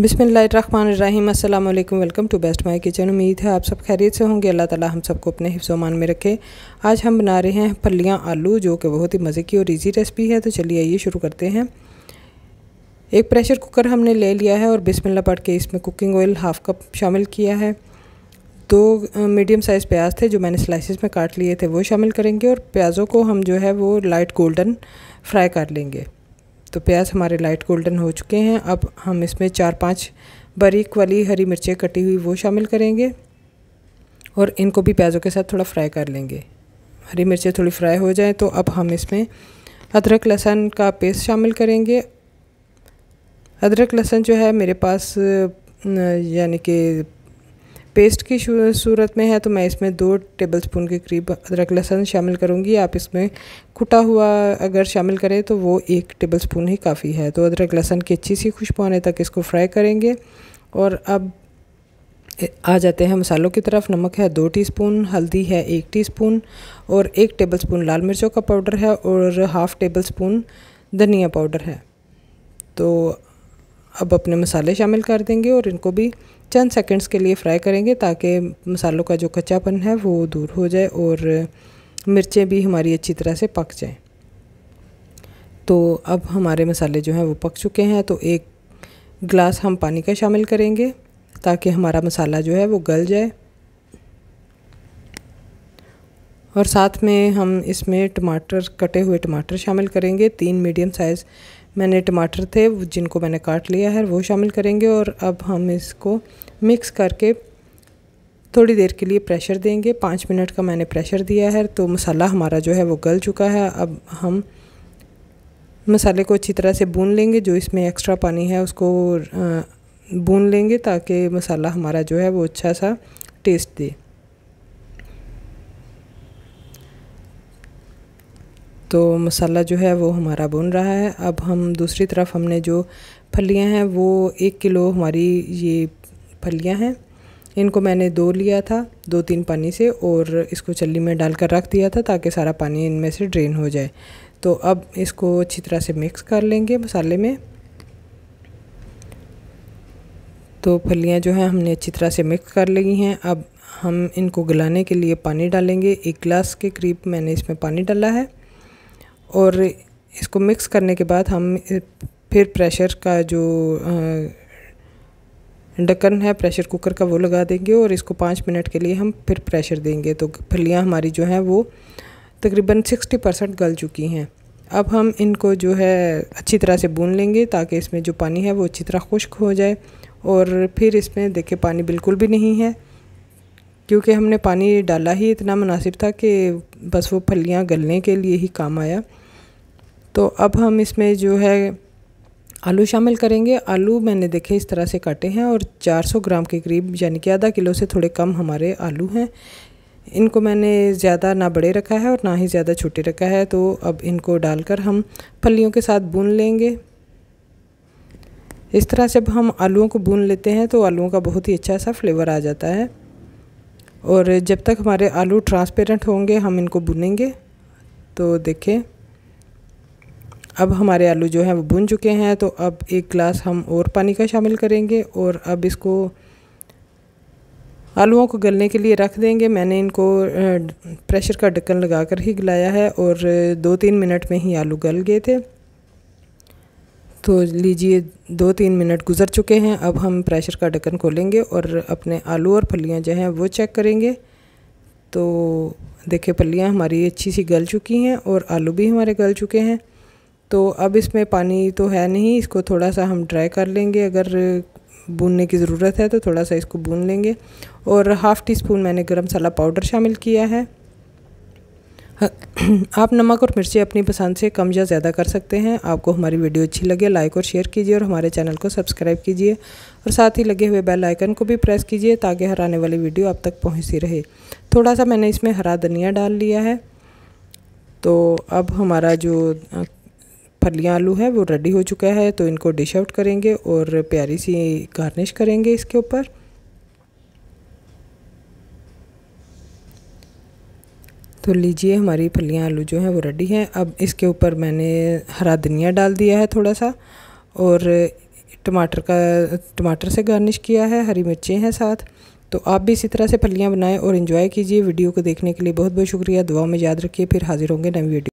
बिसमीम अल्लाम welcome to best my kitchen उम्मीद है आप सब खैरियत से होंगे अल्लाह ताला हम सबको अपने हिफ्सोमान में रखे आज हम बना रहे हैं फलियाँ आलू जो कि बहुत ही मज़े की और इजी रेसिपी है तो चलिए आइए शुरू करते हैं एक प्रेशर कुकर हमने ले लिया है और बिस्मिल्लाह पढ़ के इसमें कुकिंग ऑयल हाफ़ कप शामिल किया है दो मीडियम साइज़ प्याज थे जो मैंने स्लाइसिस में काट लिए थे वो शामिल करेंगे और प्याज़ों को हम जो है वो लाइट गोल्डन फ्राई कर लेंगे तो प्याज हमारे लाइट गोल्डन हो चुके हैं अब हम इसमें चार पांच बारीक वाली हरी मिर्चें कटी हुई वो शामिल करेंगे और इनको भी प्याज़ों के साथ थोड़ा फ्राई कर लेंगे हरी मिर्चें थोड़ी फ्राई हो जाएँ तो अब हम इसमें अदरक लहसुन का पेस्ट शामिल करेंगे अदरक लहसुन जो है मेरे पास यानी कि पेस्ट की सूरत में है तो मैं इसमें दो टेबल स्पून के करीब अदरक लहसुन शामिल करूँगी आप इसमें कुटा हुआ अगर शामिल करें तो वो एक टेबल स्पून ही काफ़ी है तो अदरक लहसुन की अच्छी सी खुशबू आने तक इसको फ्राई करेंगे और अब आ जाते हैं मसालों की तरफ नमक है दो टीस्पून हल्दी है एक टीस्पून और एक टेबलस्पून लाल मिर्चों का पाउडर है और हाफ़ टेबल स्पून धनिया पाउडर है तो अब अपने मसाले शामिल कर देंगे और इनको भी चंद सेकंड्स के लिए फ्राई करेंगे ताकि मसालों का जो कच्चापन है वो दूर हो जाए और मिर्चें भी हमारी अच्छी तरह से पक जाएं तो अब हमारे मसाले जो हैं वो पक चुके हैं तो एक ग्लास हम पानी का शामिल करेंगे ताकि हमारा मसाला जो है वो गल जाए और साथ में हम इसमें टमाटर कटे हुए टमाटर शामिल करेंगे तीन मीडियम साइज़ मैंने टमाटर थे जिनको मैंने काट लिया है वो शामिल करेंगे और अब हम इसको मिक्स करके थोड़ी देर के लिए प्रेशर देंगे पाँच मिनट का मैंने प्रेशर दिया है तो मसाला हमारा जो है वो गल चुका है अब हम मसाले को अच्छी तरह से भून लेंगे जो इसमें एक्स्ट्रा पानी है उसको भून लेंगे ताकि मसाला हमारा जो है वो अच्छा सा तो मसाला जो है वो हमारा भुन रहा है अब हम दूसरी तरफ हमने जो फलियां हैं वो एक किलो हमारी ये फलियां हैं इनको मैंने दो लिया था दो तीन पानी से और इसको चल्ली में डालकर रख दिया था ताकि सारा पानी इनमें से ड्रेन हो जाए तो अब इसको अच्छी तरह से मिक्स कर लेंगे मसाले में तो फलियां जो हैं हमने अच्छी तरह से मिक्स कर ली हैं अब हम इनको गलाने के लिए पानी डालेंगे एक गिलास के करीब मैंने इसमें पानी डाला है और इसको मिक्स करने के बाद हम फिर प्रेशर का जो ढक्कन है प्रेशर कुकर का वो लगा देंगे और इसको पाँच मिनट के लिए हम फिर प्रेशर देंगे तो फलियाँ हमारी जो हैं वो तकरीबन सिक्सटी परसेंट गल चुकी हैं अब हम इनको जो है अच्छी तरह से भून लेंगे ताकि इसमें जो पानी है वो अच्छी तरह खुश्क हो जाए और फिर इसमें देखे पानी बिल्कुल भी नहीं है क्योंकि हमने पानी डाला ही इतना मुनासिब था कि बस वो फलियाँ गलने के लिए ही काम आया तो अब हम इसमें जो है आलू शामिल करेंगे आलू मैंने देखे इस तरह से काटे हैं और 400 ग्राम के करीब यानी कि आधा किलो से थोड़े कम हमारे आलू हैं इनको मैंने ज़्यादा ना बड़े रखा है और ना ही ज़्यादा छोटे रखा है तो अब इनको डालकर हम फलियों के साथ बुन लेंगे इस तरह जब हम आलूओं को बुन लेते हैं तो आलूओं का बहुत ही अच्छा सा फ्लेवर आ जाता है और जब तक हमारे आलू ट्रांसपेरेंट होंगे हम इनको बुनेंगे तो देखें अब हमारे आलू जो हैं वो भुन चुके हैं तो अब एक गिलास हम और पानी का शामिल करेंगे और अब इसको आलुओं को गलने के लिए रख देंगे मैंने इनको प्रेशर का ढक्कन लगा कर ही गलाया है और दो तीन मिनट में ही आलू गल गए थे तो लीजिए दो तीन मिनट गुजर चुके हैं अब हम प्रेशर का ढक्कन खोलेंगे और अपने आलू और फलियां जो हैं वो चेक करेंगे तो देखिए फलियां हमारी अच्छी सी गल चुकी हैं और आलू भी हमारे गल चुके हैं तो अब इसमें पानी तो है नहीं इसको थोड़ा सा हम ड्राई कर लेंगे अगर भूनने की ज़रूरत है तो थोड़ा सा इसको भून लेंगे और हाफ़ टी स्पून मैंने गरम मसाला पाउडर शामिल किया है आप नमक और मिर्ची अपनी पसंद से कम या ज़्यादा कर सकते हैं आपको हमारी वीडियो अच्छी लगे लाइक और शेयर कीजिए और हमारे चैनल को सब्सक्राइब कीजिए और साथ ही लगे हुए बेल आइकन को भी प्रेस कीजिए ताकि हर आने वाली वीडियो आप तक पहुंचती रहे थोड़ा सा मैंने इसमें हरा धनिया डाल लिया है तो अब हमारा जो फलियाँ आलू है वो रेडी हो चुका है तो इनको डिश आउट करेंगे और प्यारी सी गार्निश करेंगे इसके ऊपर तो लीजिए हमारी फलियाँ आलू जो हैं वो रेडी हैं अब इसके ऊपर मैंने हरा धनिया डाल दिया है थोड़ा सा और टमाटर का टमाटर से गार्निश किया है हरी मिर्चें हैं साथ तो आप भी इसी तरह से फलियाँ बनाएं और इन्जॉय कीजिए वीडियो को देखने के लिए बहुत बहुत शुक्रिया दुआ में याद रखिए फिर हाजिर होंगे नई वीडियो